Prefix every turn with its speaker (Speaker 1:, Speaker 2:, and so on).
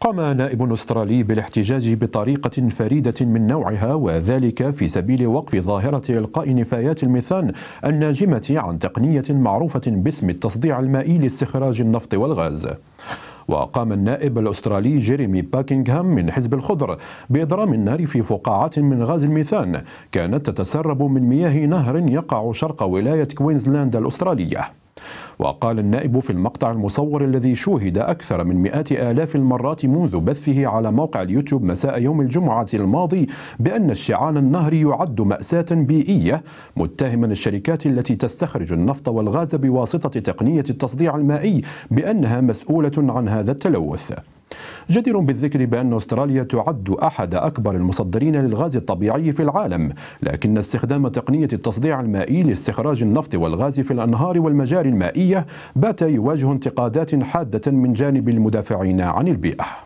Speaker 1: قام نائب استرالي بالاحتجاج بطريقه فريده من نوعها وذلك في سبيل وقف ظاهره القاء نفايات الميثان الناجمه عن تقنيه معروفه باسم التصديع المائي لاستخراج النفط والغاز وقام النائب الأسترالي جيريمي باكنغهام من حزب الخضر بإضرام النار في فقاعات من غاز الميثان كانت تتسرب من مياه نهر يقع شرق ولاية كوينزلاند الأسترالية وقال النائب في المقطع المصور الذي شوهد أكثر من مئات آلاف المرات منذ بثه على موقع اليوتيوب مساء يوم الجمعة الماضي بأن الشعان النهري يعد مأساة بيئية متهما الشركات التي تستخرج النفط والغاز بواسطة تقنية التصديع المائي بأنها مسؤولة عن هذا التلوث جدير بالذكر بأن أستراليا تعد أحد أكبر المصدرين للغاز الطبيعي في العالم لكن استخدام تقنية التصديع المائي لاستخراج النفط والغاز في الأنهار والمجاري المائية بات يواجه انتقادات حادة من جانب المدافعين عن البيئة